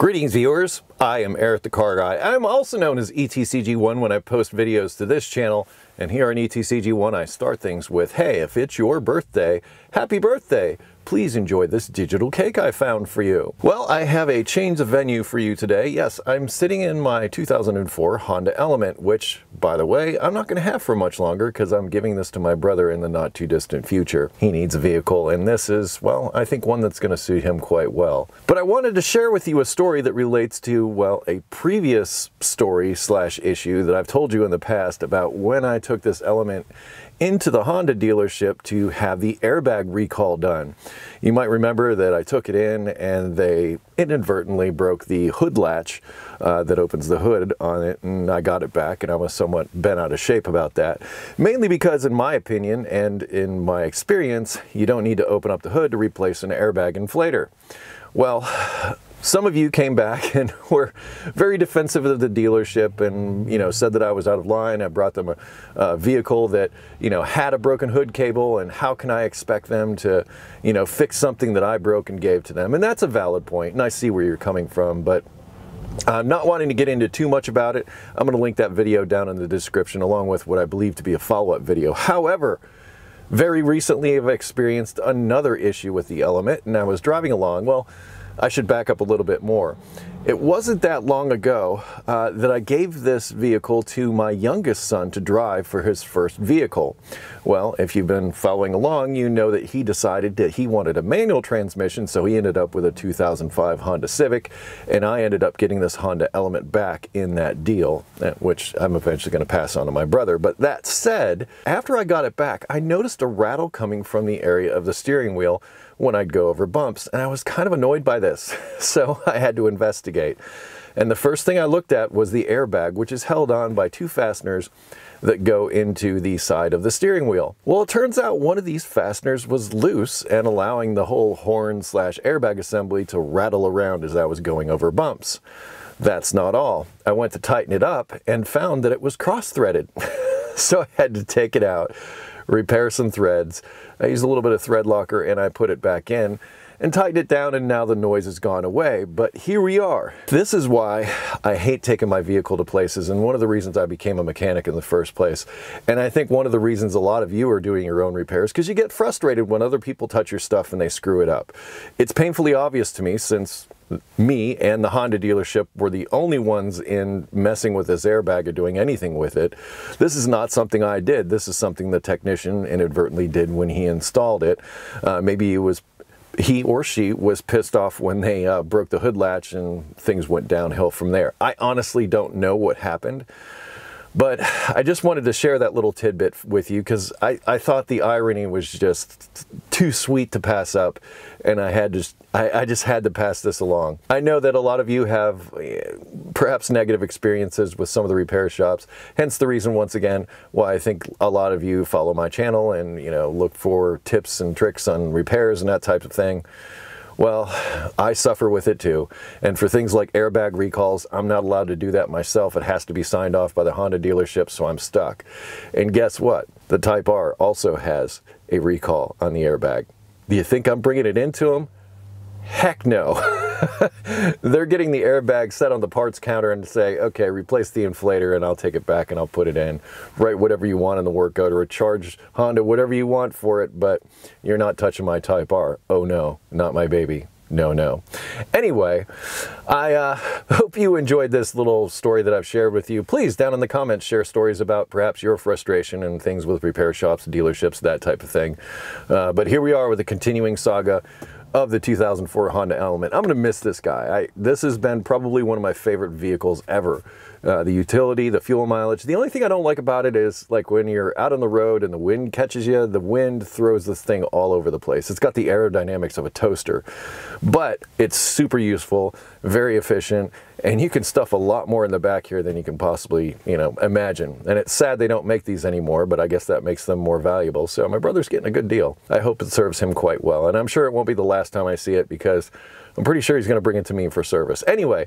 Greetings viewers, I am Eric the Car Guy. I'm also known as ETCG1 when I post videos to this channel, and here on ETCG1 I start things with, hey, if it's your birthday, happy birthday! Please enjoy this digital cake I found for you. Well, I have a change of venue for you today. Yes, I'm sitting in my 2004 Honda Element, which, by the way, I'm not gonna have for much longer because I'm giving this to my brother in the not too distant future. He needs a vehicle, and this is, well, I think one that's gonna suit him quite well. But I wanted to share with you a story story that relates to, well, a previous story slash issue that I've told you in the past about when I took this element into the Honda dealership to have the airbag recall done. You might remember that I took it in and they inadvertently broke the hood latch uh, that opens the hood on it and I got it back and I was somewhat bent out of shape about that. Mainly because in my opinion and in my experience, you don't need to open up the hood to replace an airbag inflator. Well, some of you came back and were very defensive of the dealership and, you know, said that I was out of line. I brought them a, a, vehicle that, you know, had a broken hood cable and how can I expect them to, you know, fix something that I broke and gave to them? And that's a valid point and I see where you're coming from, but I'm uh, not wanting to get into too much about it. I'm going to link that video down in the description along with what I believe to be a follow-up video. However, very recently I've experienced another issue with the element and I was driving along. Well, I should back up a little bit more. It wasn't that long ago uh, that I gave this vehicle to my youngest son to drive for his first vehicle. Well, if you've been following along, you know that he decided that he wanted a manual transmission, so he ended up with a 2005 Honda Civic, and I ended up getting this Honda Element back in that deal, eh, which I'm eventually going to pass on to my brother. But that said, after I got it back, I noticed a rattle coming from the area of the steering wheel when I'd go over bumps, and I was kind of annoyed by that this. So I had to investigate. And the first thing I looked at was the airbag, which is held on by two fasteners that go into the side of the steering wheel. Well, it turns out one of these fasteners was loose and allowing the whole horn slash airbag assembly to rattle around as I was going over bumps. That's not all. I went to tighten it up and found that it was cross-threaded. So I had to take it out, repair some threads. I used a little bit of thread locker and I put it back in and tightened it down and now the noise has gone away. But here we are. This is why I hate taking my vehicle to places and one of the reasons I became a mechanic in the first place. And I think one of the reasons a lot of you are doing your own repairs because you get frustrated when other people touch your stuff and they screw it up. It's painfully obvious to me since me and the Honda dealership were the only ones in messing with this airbag or doing anything with it. This is not something I did. This is something the technician inadvertently did when he installed it. Uh, maybe he was he or she was pissed off when they uh, broke the hood latch and things went downhill from there. I honestly don't know what happened. But I just wanted to share that little tidbit with you because I, I thought the irony was just too sweet to pass up, and I had just I, I just had to pass this along. I know that a lot of you have eh, perhaps negative experiences with some of the repair shops, hence the reason once again why I think a lot of you follow my channel and you know look for tips and tricks on repairs and that type of thing. Well, I suffer with it too. And for things like airbag recalls, I'm not allowed to do that myself. It has to be signed off by the Honda dealership, so I'm stuck. And guess what? The Type R also has a recall on the airbag. Do you think I'm bringing it into them? Heck no. They're getting the airbag set on the parts counter and say, okay, replace the inflator and I'll take it back and I'll put it in. Write whatever you want in the work order, charge Honda, whatever you want for it, but you're not touching my Type R. Oh no, not my baby. No, no. Anyway, I uh, hope you enjoyed this little story that I've shared with you. Please, down in the comments, share stories about perhaps your frustration and things with repair shops, dealerships, that type of thing. Uh, but here we are with a continuing saga of the 2004 Honda Element. I'm going to miss this guy. I, this has been probably one of my favorite vehicles ever uh, the utility, the fuel mileage. The only thing I don't like about it is like when you're out on the road and the wind catches you, the wind throws this thing all over the place. It's got the aerodynamics of a toaster, but it's super useful, very efficient, and you can stuff a lot more in the back here than you can possibly, you know, imagine. And it's sad they don't make these anymore, but I guess that makes them more valuable. So my brother's getting a good deal. I hope it serves him quite well. And I'm sure it won't be the last time I see it because I'm pretty sure he's going to bring it to me for service. Anyway,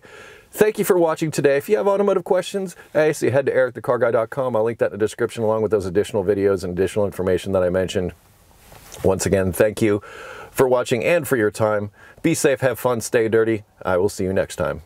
Thank you for watching today. If you have automotive questions, I say head to ericthecarguy.com. I'll link that in the description along with those additional videos and additional information that I mentioned. Once again, thank you for watching and for your time. Be safe, have fun, stay dirty. I will see you next time.